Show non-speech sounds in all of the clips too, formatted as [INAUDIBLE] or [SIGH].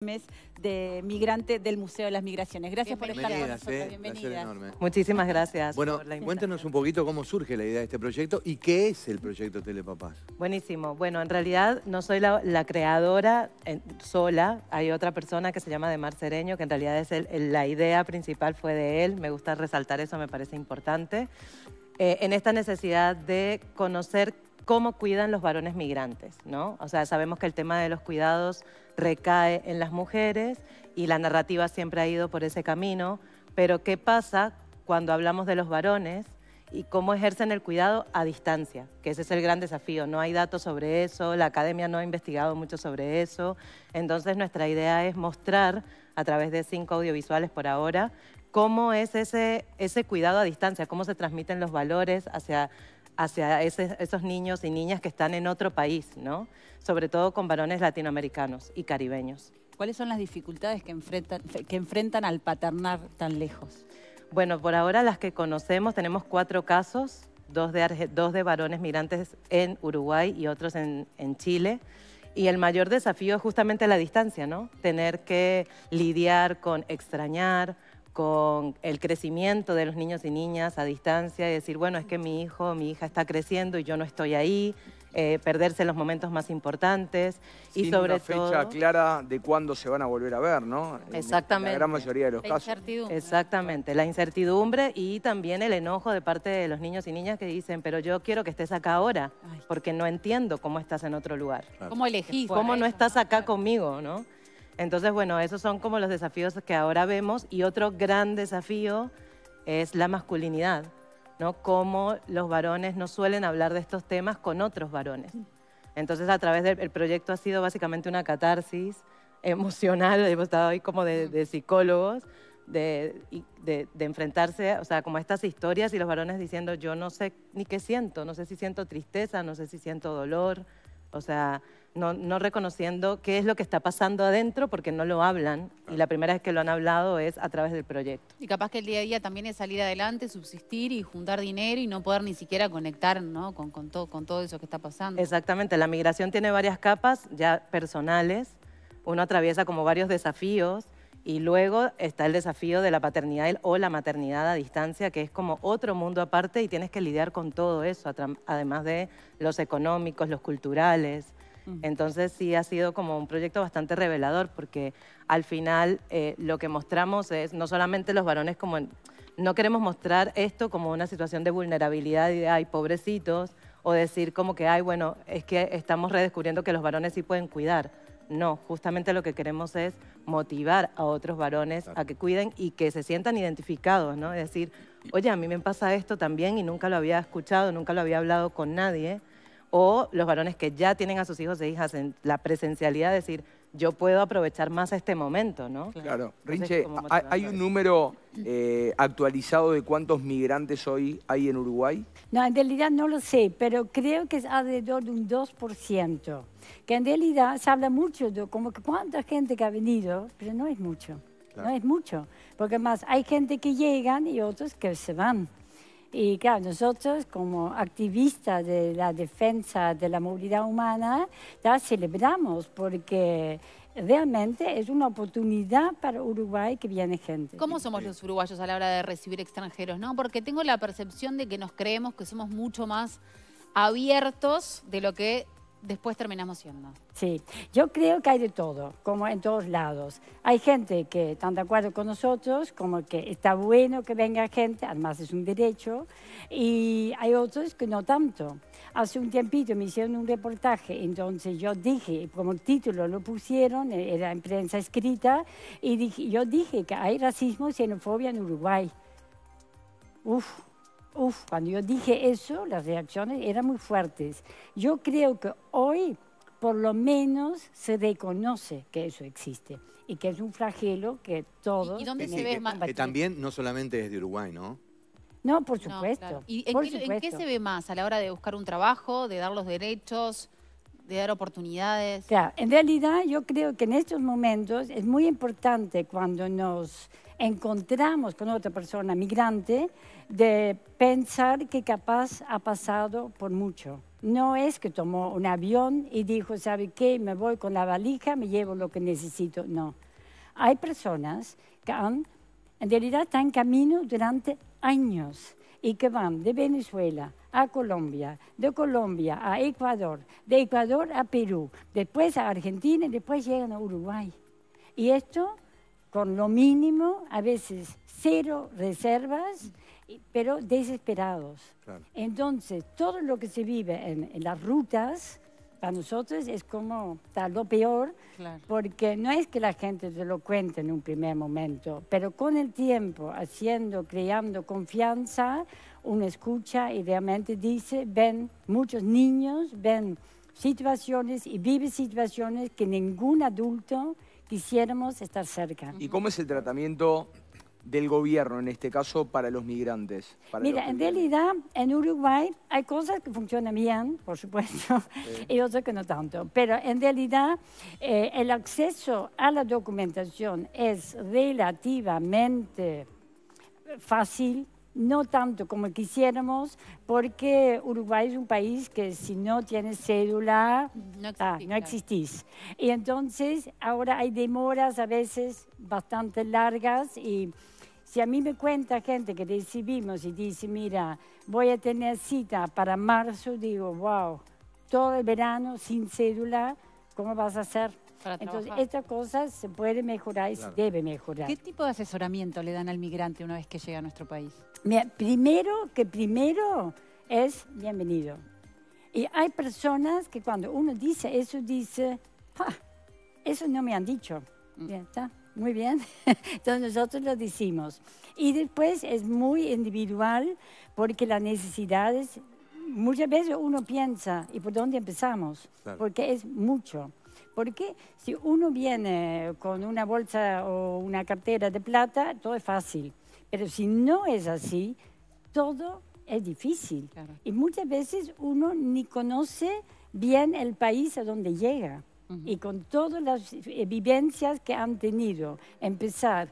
mes de migrante del Museo de las Migraciones. Gracias por estar con nosotros. Bienvenidas. Muchísimas gracias. Bueno, cuéntanos un poquito cómo surge la idea de este proyecto y qué es el proyecto Telepapás. Buenísimo. Bueno, en realidad no soy la, creadora sola. Hay otra persona que se llama Demar Cereño, que en realidad es la idea principal fue de él. Me gusta resaltar eso, me parece importante. Eh, en esta necesidad de conocer cómo cuidan los varones migrantes, ¿no? O sea, sabemos que el tema de los cuidados recae en las mujeres y la narrativa siempre ha ido por ese camino, pero ¿qué pasa cuando hablamos de los varones y cómo ejercen el cuidado a distancia, que ese es el gran desafío. No hay datos sobre eso, la academia no ha investigado mucho sobre eso. Entonces nuestra idea es mostrar a través de cinco audiovisuales por ahora cómo es ese, ese cuidado a distancia, cómo se transmiten los valores hacia hacia esos niños y niñas que están en otro país, ¿no? Sobre todo con varones latinoamericanos y caribeños. ¿Cuáles son las dificultades que enfrentan, al paternar tan lejos? Bueno, por ahora las que conocemos, tenemos cuatro casos, dos de, varones migrantes en Uruguay y otros en, en Chile. Y el mayor desafío es justamente la distancia, ¿no? Tener que lidiar con extrañar, con el crecimiento de los niños y niñas a distancia y decir, bueno, es que mi hijo, mi hija está creciendo y yo no estoy ahí, eh, perderse los momentos más importantes y sobre una fecha clara de cuándo se van a volver a ver, ¿no? Exactamente. En la gran mayoría de los casos. Incertidumbre. Exactamente, la incertidumbre y también el enojo de parte de los niños y niñas que dicen, pero yo quiero que estés acá ahora, porque no entiendo cómo estás en otro lugar. ¿Cómo elegís? ¿Cómo no estás acá conmigo, no? Entonces, bueno, esos son como los desafíos que ahora vemos y otro gran desafío es la masculinidad, ¿no? Cómo los varones no suelen hablar de estos temas con otros varones. Entonces, a través del proyecto ha sido básicamente una catarsis emocional, hemos estado ahí como de, psicólogos, de, de, enfrentarse, o sea, como a estas historias y los varones diciendo, yo no sé ni qué siento, no sé si siento tristeza, no sé si siento dolor, o sea, no, reconociendo qué es lo que está pasando adentro porque no lo hablan y la primera vez que lo han hablado es a través del proyecto. Y capaz que el día a día también es salir adelante, subsistir y juntar dinero y no poder ni siquiera conectar todo, con todo eso que está pasando. Exactamente, la migración tiene varias capas ya personales, uno atraviesa como varios desafíos y luego está el desafío de la paternidad o la maternidad a distancia, que es como otro mundo aparte y tienes que lidiar con todo eso, además de los económicos, los culturales. Entonces sí ha sido como un proyecto bastante revelador porque al final eh, lo que mostramos es no solamente los varones como... no queremos mostrar esto como una situación de vulnerabilidad y de, ay, pobrecitos, o decir como que, hay, bueno, es que estamos redescubriendo que los varones sí pueden cuidar. No, justamente lo que queremos es motivar a otros varones a que cuiden y que se sientan identificados, ¿no? Es decir, oye, a mí me pasa esto también y nunca lo había escuchado, nunca lo había hablado con nadie o los varones que ya tienen a sus hijos e hijas en la presencialidad, decir, yo puedo aprovechar más este momento, ¿no? Claro, Rinche, ¿hay un número eh, actualizado de cuántos migrantes hoy hay en Uruguay? No, en realidad no lo sé, pero creo que es alrededor de un 2%, que en realidad se habla mucho de como que cuánta gente que ha venido, pero no es mucho, no es mucho, porque más hay gente que llegan y otros que se van. Y claro, nosotros como activistas de la defensa de la movilidad humana la celebramos porque realmente es una oportunidad para Uruguay que viene gente. ¿Cómo somos los uruguayos a la hora de recibir extranjeros? No, porque tengo la percepción de que nos creemos que somos mucho más abiertos de lo que después terminamos siendo. Sí, yo creo que hay de todo, como en todos lados. Hay gente que está de acuerdo con nosotros, como que está bueno que venga gente, además es un derecho, y hay otros que no tanto. Hace un tiempito me hicieron un reportaje, entonces yo dije, como título lo pusieron, eh, era en prensa escrita, y dije, yo dije que hay racismo y xenofobia en Uruguay. Uf, Uf, cuando yo dije eso, las reacciones eran muy fuertes. Yo creo que hoy por lo menos se reconoce que eso existe y que es un flagelo que todos... ¿Y, dónde se ve más? Que eh, también no solamente es de Uruguay, ¿no? No, por supuesto. ¿Y en, qué, se ve más a la hora de buscar un trabajo, de dar los derechos? de dar oportunidades. Claro, en realidad yo creo que en estos momentos es muy importante cuando nos encontramos con otra persona migrante de pensar que capaz ha pasado por mucho. No es que tomó un avión y dijo, ¿sabe qué? Me voy con la valija, me llevo lo que necesito. No. Hay personas que en realidad, están en camino durante años y que van de Venezuela a Colombia, de Colombia a Ecuador, de Ecuador a Perú, después a Argentina y después llegan a Uruguay. Y esto con lo mínimo, a veces cero reservas, pero desesperados. Entonces, todo lo que se vive en las rutas para nosotros es como tal lo peor, porque no es que la gente se lo cuente en un primer momento, pero con el tiempo, haciendo, creando confianza, uno escucha y realmente dice, ven muchos niños, ven situaciones y vive situaciones que ningún adulto quisiéramos estar cerca. ¿Y cómo es el tratamiento del gobierno, en este caso para los migrantes? Mira, en realidad en Uruguay hay cosas que funcionan bien, por supuesto, [LAUGHS] y otras que no tanto. Pero en realidad eh, el acceso a la documentación es relativamente fácil, no tanto como quisiéramos, porque Uruguay es un país que si no tienes cédula, no, ah, existís. no existís. Y entonces ahora hay demoras a veces bastante largas y si a mí me cuenta gente que recibimos y dice, mira, voy a tener cita para marzo, digo, wow, todo el verano sin cédula, ¿cómo vas a hacer? Entonces, estas cosas se puede mejorar y se debe mejorar. ¿Qué tipo de asesoramiento le dan al migrante una vez que llega a nuestro país? Mira, primero, que primero es bienvenido. Y hay personas que cuando uno dice eso, dice, ah, eso no me han dicho. Mm. está? Muy bien, [LAUGHS] entonces nosotros lo decimos. Y después es muy individual porque las necesidades, muchas veces uno piensa, ¿y por dónde empezamos? Porque es mucho. Porque si uno viene con una bolsa o una cartera de plata, todo es fácil. Pero si no es así, todo es difícil. Y muchas veces uno ni conoce bien el país a donde llega y con todas las eh, vivencias que han tenido, empezar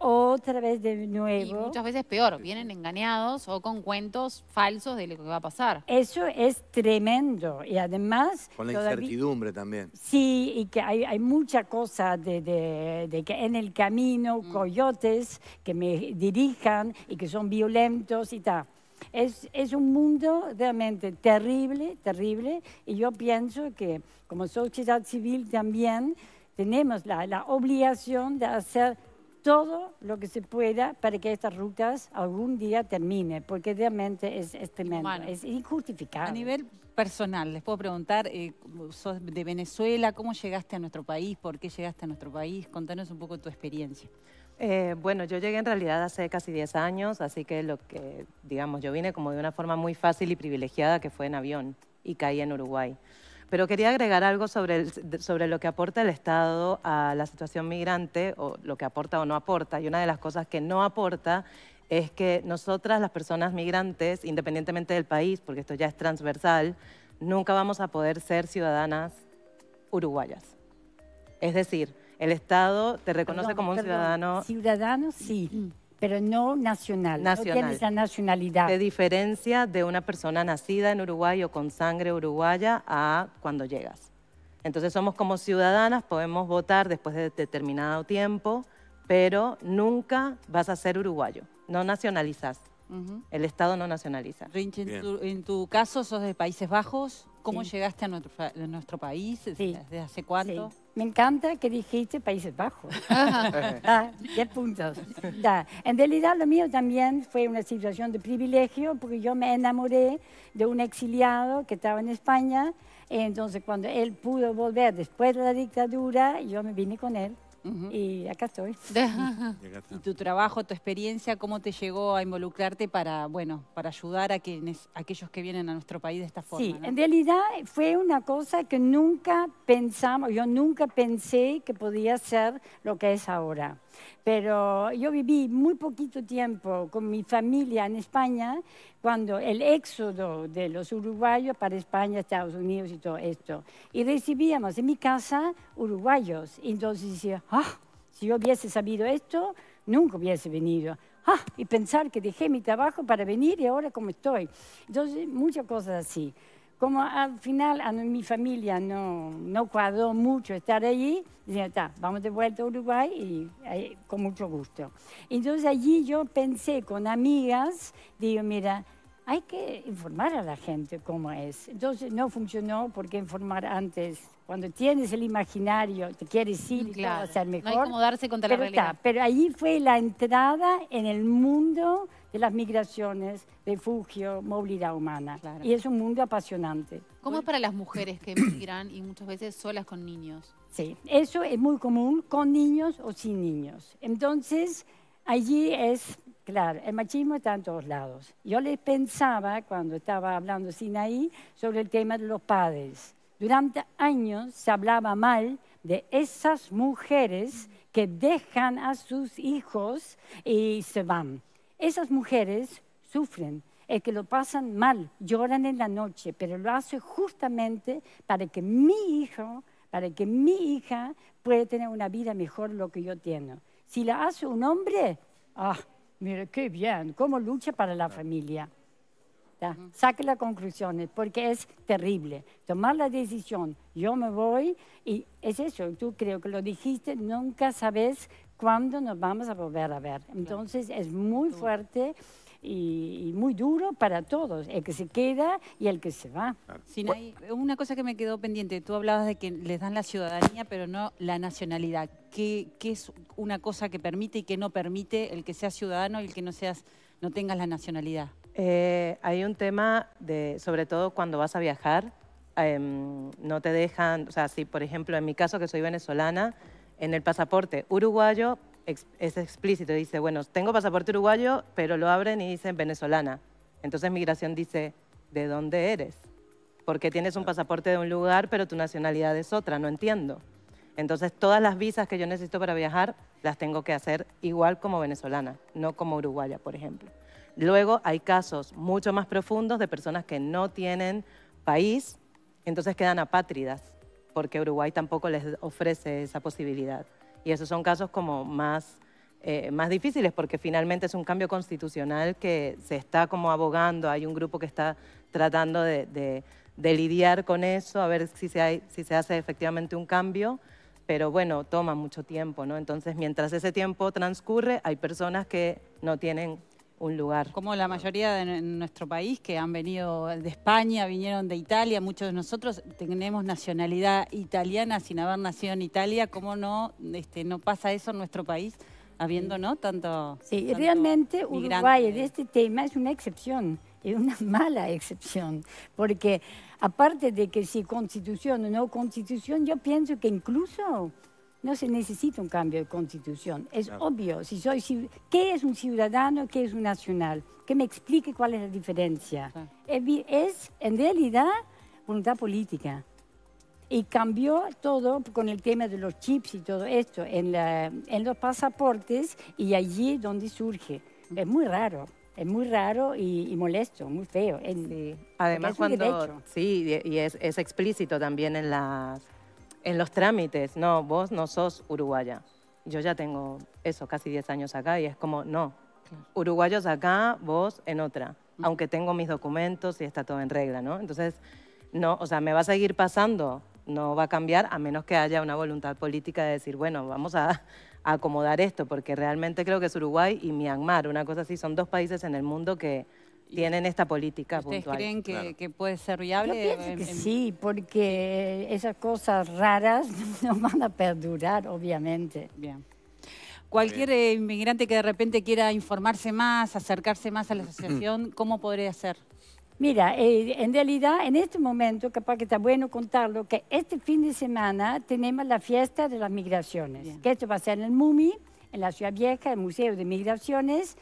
otra vez de nuevo. Y muchas veces peor, vienen engañados o con cuentos falsos de lo que va a pasar. Eso es tremendo y además... Con la incertidumbre también. Sí, y que hay, hay mucha cosa de, que en el camino, coyotes que me dirijan y que son violentos y tal. Es, un mundo realmente terrible, terrible, y yo pienso que como sociedad civil también tenemos la, obligación de hacer todo lo que se pueda para que estas rutas algún día terminen, porque realmente es, es tremendo, es injustificable. A nivel personal, les puedo preguntar, eh, sos de Venezuela, ¿cómo llegaste a nuestro país? ¿Por qué llegaste a nuestro país? Contanos un poco tu experiencia. Eh, bueno, yo llegué en realidad hace casi 10 años, así que lo que, digamos, yo vine como de una forma muy fácil y privilegiada que fue en avión y caí en Uruguay. Pero quería agregar algo sobre, sobre lo que aporta el Estado a la situación migrante, o lo que aporta o no aporta. Y una de las cosas que no aporta es que nosotras, las personas migrantes, independientemente del país, porque esto ya es transversal, nunca vamos a poder ser ciudadanas uruguayas. Es decir, el Estado te reconoce como un ciudadano. Ciudadano, sí. Pero no nacional. Nacional. No tienes la nacionalidad. Te diferencia de una persona nacida en Uruguay o con sangre uruguaya a cuando llegas. Entonces somos como ciudadanas, podemos votar después de determinado tiempo, pero nunca vas a ser uruguayo. No nacionalizas. El Estado no nacionaliza. Rinche, en, tu, en tu, caso sos de Países Bajos. ¿Cómo llegaste a nuestro, país? ¿Desde hace cuánto? Me encanta que dijiste Países Bajos. Diez [LAUGHS] ah, puntos. En realidad lo mío también fue una situación de privilegio porque yo me enamoré de un exiliado que estaba en España. Entonces cuando él pudo volver después de la dictadura, yo me vine con él. Y acá estoy. [LAUGHS] [LAUGHS] y tu trabajo, tu experiencia, ¿cómo te llegó a involucrarte para, bueno, para ayudar a quienes, aquellos que vienen a nuestro país de esta forma? Sí, en realidad fue una cosa que nunca pensamos, yo nunca pensé que podía ser lo que es ahora. Pero yo viví muy poquito tiempo con mi familia en España cuando el éxodo de los uruguayos para España, Estados Unidos y todo esto. Y recibíamos en mi casa uruguayos. Entonces decía, ah, si yo hubiese sabido esto, nunca hubiese venido. Ah, y pensar que dejé mi trabajo para venir y ahora como estoy. Entonces, muchas cosas así. Como al final a mi familia no, no cuadró mucho estar allí, dije, está, vamos de vuelta a Uruguay y eh, con mucho gusto. Entonces allí yo pensé con amigas, digo, mira, hay que informar a la gente cómo es. Entonces no funcionó porque informar antes. Cuando tienes el imaginario, te quieres ir y todo, o sea, mejor. No hay como darse contra la realidad. pero ahí fue la entrada en el mundo de las migraciones, refugio, movilidad humana. Y es un mundo apasionante. ¿Cómo es para las mujeres que emigran y muchas veces solas con niños? Sí, eso es muy común con niños o sin niños. Entonces, allí es Claro, el machismo está en todos lados. Yo les pensaba, cuando estaba hablando Sinaí, sobre el tema de los padres. Durante años se hablaba mal de esas mujeres que dejan a sus hijos y se van. Esas mujeres sufren, es que lo pasan mal, lloran en la noche, pero lo hace justamente para que mi hijo, para que mi hija pueda tener una vida mejor lo que yo tengo. Si la hace un hombre, ah, Mira, qué bien, cómo lucha para la ah. familia. Saca Saque las conclusiones, porque es terrible. Tomar la decisión, yo me voy, y es eso, tú creo que lo dijiste, nunca sabes cuándo nos vamos a volver a ver. Entonces es muy fuerte y, muy duro para todos, el que se queda y el que se va. una cosa que me quedó pendiente, tú hablabas de que les dan la ciudadanía pero no la nacionalidad. ¿Qué, es una cosa que permite y que no permite el que seas ciudadano y el que no, seas, no tengas la nacionalidad? Eh, hay un tema de, sobre todo cuando vas a viajar, em, no te dejan, o sea, si por ejemplo en mi caso que soy venezolana, en el pasaporte uruguayo es explícito, dice, bueno, tengo pasaporte uruguayo, pero lo abren y dicen venezolana. Entonces migración dice, ¿de dónde eres? Porque tienes un pasaporte de un lugar, pero tu nacionalidad es otra, no entiendo. Entonces todas las visas que yo necesito para viajar las tengo que hacer igual como venezolana, no como uruguaya, por ejemplo. Luego hay casos mucho más profundos de personas que no tienen país, entonces quedan apátridas, porque Uruguay tampoco les ofrece esa posibilidad. Y esos son casos como más, eh, más difíciles porque finalmente es un cambio constitucional que se está como abogando, hay un grupo que está tratando de, lidiar con eso, a ver si se, hay, si se hace efectivamente un cambio pero bueno, toma mucho tiempo, ¿no? Entonces, mientras ese tiempo transcurre, hay personas que no tienen lugar. Como la mayoría de nuestro país que han venido de España, vinieron de Italia, muchos de nosotros tenemos nacionalidad italiana sin haber nacido en Italia, ¿cómo no, este, no pasa eso en nuestro país? Habiendo, ¿no? Tanto. Sí, realmente Uruguay en este tema es una excepción, es una [LAUGHS] mala excepción, porque aparte de que si constitución o no constitución, yo pienso que incluso no se necesita un cambio de constitución. Es obvio. Si soy, ¿Qué es un ciudadano? ¿Qué es un nacional? Que me explique cuál es la diferencia. Es, en realidad, voluntad política. Y cambió todo con el tema de los chips y todo esto en, en los pasaportes y allí donde surge. Es muy raro es muy raro y, molesto, muy feo. Además, cuando. Sí, y es, es, explícito también en las en los trámites, no, vos no sos uruguaya. Yo ya tengo eso, casi 10 años acá y es como, no, uruguayos acá, vos en otra, aunque tengo mis documentos y está todo en regla, ¿no? Entonces, no, o sea, me va a seguir pasando, no va a cambiar a menos que haya una voluntad política de decir, bueno, vamos a, acomodar esto, porque realmente creo que es Uruguay y Myanmar, una cosa así, son dos países en el mundo que tienen esta política ¿Ustedes creen que, puede ser viable? Sí, porque esas cosas raras [LAUGHS] no van a perdurar, obviamente. Bien. Cualquier eh, inmigrante que de repente quiera informarse más, acercarse más a la asociación, [CLEARS THROAT] ¿cómo podría hacer? Mira, eh, en realidad en este momento, capaz que está bueno contarlo, que este fin de semana tenemos la fiesta de las migraciones, que esto va a ser en el MUMI, en la Ciudad Vieja, el Museo de Migraciones,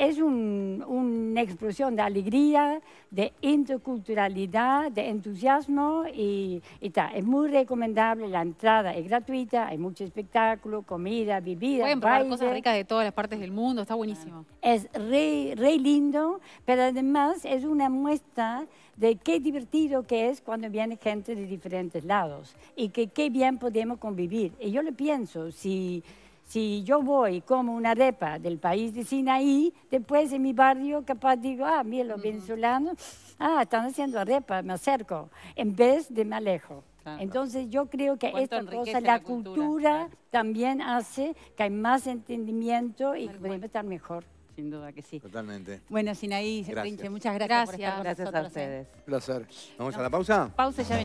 es una explosión de alegría, de interculturalidad, de entusiasmo y, está. Es muy recomendable, la entrada es gratuita, hay mucho espectáculo, comida, bebida. Pueden probar cosas ricas de todas las partes del mundo, está buenísimo. Es re, re lindo, pero además es una muestra de qué divertido que es cuando viene gente de diferentes lados y que qué bien podemos convivir. Y yo lo pienso, si si yo voy como una arepa del país de Sinaí, después en mi barrio capaz digo, ah, mira los venezolanos, ah, están haciendo arepa, me acerco, en vez de me alejo. Entonces yo creo que esta cosa, la, cultura, también hace que hay más entendimiento y podemos estar mejor. Sin duda que sí. Totalmente. Bueno, Sinaí, muchas gracias, gracias a ustedes. Un ¿eh? placer. ¿Vamos a la pausa? Pausa ya.